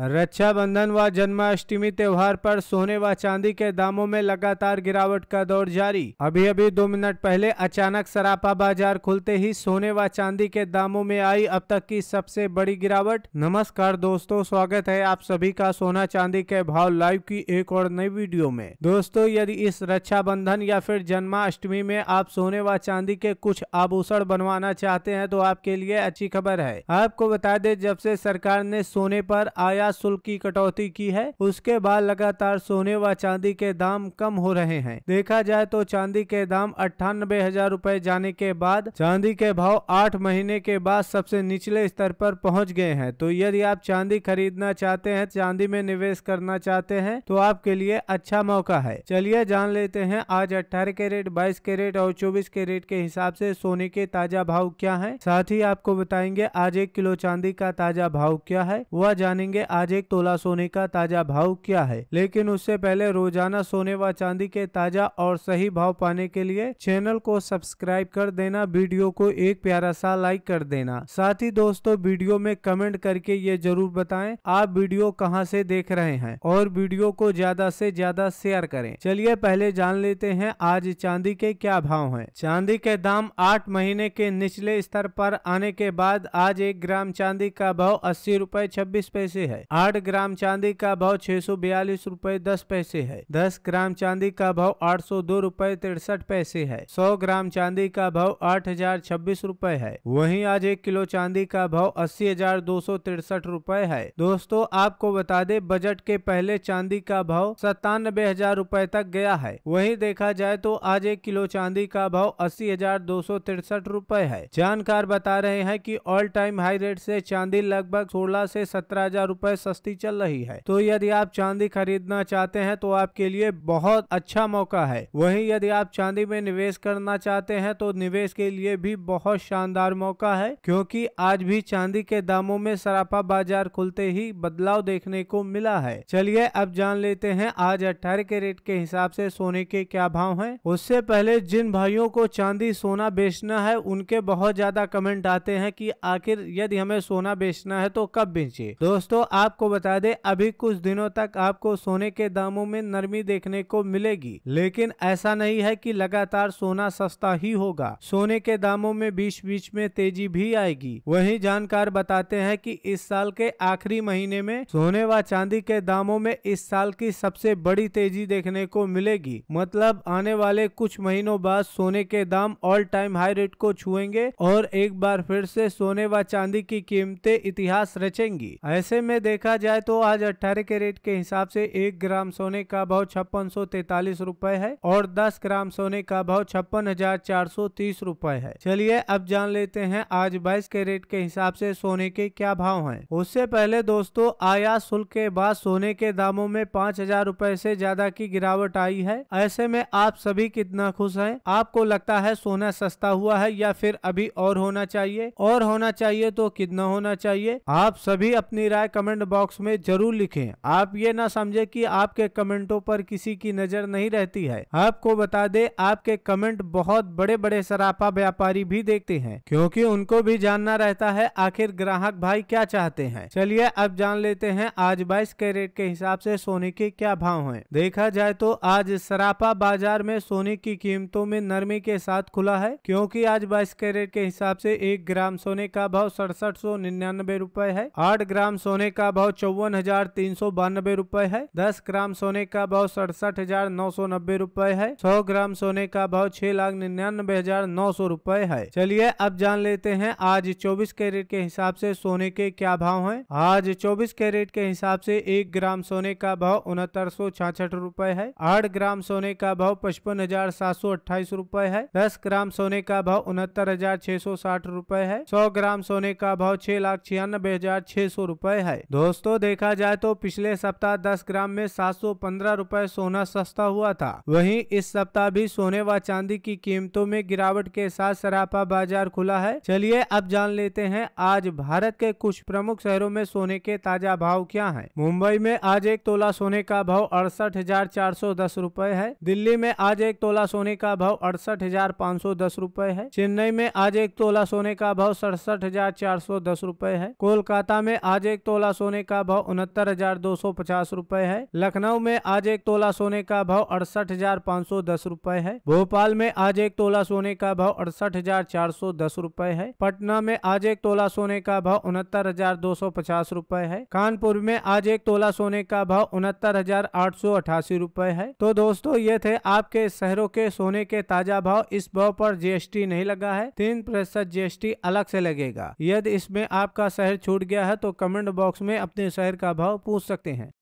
रक्षाबंधन व जन्माष्टमी त्योहार पर सोने व चांदी के दामों में लगातार गिरावट का दौर जारी अभी अभी दो मिनट पहले अचानक सरापा बाजार खुलते ही सोने व चांदी के दामों में आई अब तक की सबसे बड़ी गिरावट नमस्कार दोस्तों स्वागत है आप सभी का सोना चांदी के भाव लाइव की एक और नई वीडियो में दोस्तों यदि इस रक्षाबंधन या फिर जन्माष्टमी में आप सोने व चांदी के कुछ आभूषण बनवाना चाहते है तो आपके लिए अच्छी खबर है आपको बता दे जब से सरकार ने सोने आरोप आया निर्यात शुल्क की कटौती की है उसके बाद लगातार सोने व चांदी के दाम कम हो रहे हैं देखा जाए तो चांदी के दाम अट्ठानबे हजार रूपए जाने के बाद चांदी के भाव आठ महीने के बाद सबसे निचले स्तर पर पहुंच गए हैं तो यदि आप चांदी खरीदना चाहते हैं चांदी में निवेश करना चाहते हैं तो आपके लिए अच्छा मौका है चलिए जान लेते हैं आज अट्ठारह के रेट बाईस के रेट और चौबीस के रेट के हिसाब से सोने के ताजा भाव क्या है साथ ही आपको बताएंगे आज एक किलो चांदी का ताजा भाव क्या है वह जानेंगे आज एक तोला सोने का ताजा भाव क्या है लेकिन उससे पहले रोजाना सोने व चांदी के ताजा और सही भाव पाने के लिए चैनल को सब्सक्राइब कर देना वीडियो को एक प्यारा सा लाइक कर देना साथ ही दोस्तों वीडियो में कमेंट करके ये जरूर बताएं आप वीडियो कहां से देख रहे हैं और वीडियो को ज्यादा से ज्यादा शेयर करें चलिए पहले जान लेते हैं आज चांदी के क्या भाव हैं चांदी के दाम आठ महीने के निचले स्तर पर आने के बाद आज एक ग्राम चांदी का भाव अस्सी रूपए छब्बीस पैसे है आठ ग्राम चांदी का भाव छह सौ बयालीस रूपए दस पैसे है दस ग्राम चांदी का भाव आठ सौ दो रूपए तिरसठ पैसे है सौ ग्राम चांदी का भाव आठ हजार छब्बीस रूपए है वही आज एक किलो चांदी का भाव अस्सी हजार दो सौ तिरसठ रूपए है दोस्तों आपको बता दे बजट के पहले चांदी का भाव सत्तानबे हजार रूपए तक गया है वही देखा जाए तो आज एक किलो चांदी का भाव अस्सी हजार दो सौ तिरसठ रूपए है जानकार बता रहे हैं की ऑल टाइम हाई रेट से चांदी लगभग सोलह से सत्रह हजार रूपए सस्ती चल रही है तो यदि आप चांदी खरीदना चाहते हैं तो आपके लिए बहुत अच्छा मौका है वहीं यदि आप चांदी में निवेश करना चाहते हैं तो निवेश के लिए भी बहुत शानदार मौका है क्योंकि आज भी चांदी के दामों में सराफा बाजार खुलते ही बदलाव देखने को मिला है चलिए अब जान लेते हैं आज अट्ठारह रेट के हिसाब से सोने के क्या भाव हैं उससे पहले जिन भाइयों को चांदी सोना बेचना है उनके बहुत ज्यादा कमेंट आते हैं कि आखिर यदि हमें सोना बेचना है तो कब बेचे दोस्तों आप आपको बता दें अभी कुछ दिनों तक आपको सोने के दामों में नरमी देखने को मिलेगी लेकिन ऐसा नहीं है कि लगातार सोना सस्ता ही होगा सोने के दामों में बीच बीच में तेजी भी आएगी वही जानकार बताते हैं कि इस साल के आखिरी महीने में सोने व चांदी के दामों में इस साल की सबसे बड़ी तेजी देखने को मिलेगी मतलब आने वाले कुछ महीनों बाद सोने के दाम ऑल टाइम हाई रेट को छुएंगे और एक बार फिर से सोने व चांदी की कीमतें इतिहास रचेंगी ऐसे में देखा जाए तो आज 18 रेट के हिसाब से एक ग्राम सोने का भाव छप्पन सौ तैतालीस रूपए है और 10 ग्राम सोने का भाव छप्पन हजार चार सौ तीस रूपए है चलिए अब जान लेते हैं आज 22 रेट के हिसाब से सोने के क्या भाव हैं। उससे पहले दोस्तों आयात शुल्क के बाद सोने के दामों में पाँच हजार रूपए ऐसी ज्यादा की गिरावट आई है ऐसे में आप सभी कितना खुश है आपको लगता है सोना सस्ता हुआ है या फिर अभी और होना चाहिए और होना चाहिए तो कितना होना चाहिए आप सभी अपनी राय कमेंट कमेंट बॉक्स में जरूर लिखें आप ये ना समझे कि आपके कमेंटों पर किसी की नजर नहीं रहती है आपको बता दे आपके कमेंट बहुत बड़े बड़े सरापा व्यापारी भी देखते हैं क्योंकि उनको भी जानना रहता है आखिर ग्राहक भाई क्या चाहते हैं चलिए अब जान लेते हैं आज बाईस कैरेट के हिसाब से सोने के क्या भाव है देखा जाए तो आज सरापा बाजार में सोने की कीमतों में नरमी के साथ खुला है क्योंकि आज बाईस कैरेट के हिसाब से एक ग्राम सोने का भाव सड़सठ सौ निन्यानबे रूपए है आठ ग्राम सोने का का भाव चौवन हजार तीन सौ बानबे रूपए है दस ग्राम सोने का भाव सड़सठ हजार नौ सौ नब्बे रूपए है सौ ग्राम सोने का भाव छह लाख निन्यानबे हजार नौ सौ रूपए है चलिए अब जान लेते हैं आज चौबीस कैरेट के हिसाब से सोने के क्या भाव है आज चौबीस कैरेट के हिसाब से एक ग्राम सोने का भाव उनहत्तर सौ छाछठ रूपए है आठ ग्राम सोने का भाव पचपन हजार सात सौ अट्ठाईस रूपए है दस ग्राम सोने का भाव उनहत्तर हजार छह सौ साठ रूपए है सौ ग्राम सोने का भाव छह लाख छियानबे हजार छह सौ रूपए है दोस्तों देखा जाए तो पिछले सप्ताह 10 ग्राम में सात रुपए सोना सस्ता हुआ था वहीं इस सप्ताह भी सोने व चांदी की कीमतों में गिरावट के साथ सरापा बाजार खुला है चलिए अब जान लेते हैं आज भारत के कुछ प्रमुख शहरों में सोने के ताजा भाव क्या हैं। मुंबई में आज एक तोला सोने का भाव अड़सठ हजार चार सौ दस रूपए है दिल्ली में आज एक तोला सोने का भाव अड़सठ हजार पाँच सौ दस रूपए है चेन्नई में आज एक तोला सोने का भाव सड़सठ हजार चार सौ दस रूपए है कोलकाता में आज एक तोला सोने का भाव उनहत्तर हजार दो सौ पचास रूपए है लखनऊ में आज एक तोला सोने का भाव अड़सठ हजार पाँच सौ दस रूपए है भोपाल में आज एक तोला सोने का भाव अड़सठ हजार चार सौ दस रूपए है पटना में आज एक तोला सोने का भाव उनहत्तर हजार दो सौ पचास रूपए है कानपुर में आज एक तोला सोने का भाव उनहत्तर हजार आठ सौ अठासी रूपए है तो दोस्तों ये थे आपके शहरों के सोने के ताजा भाव इस भाव पर जीएसटी नहीं लगा है तीन प्रतिशत जीएसटी अलग से लगेगा यदि इसमें आपका शहर छूट गया है तो कमेंट बॉक्स में अपने शहर का भाव पूछ सकते हैं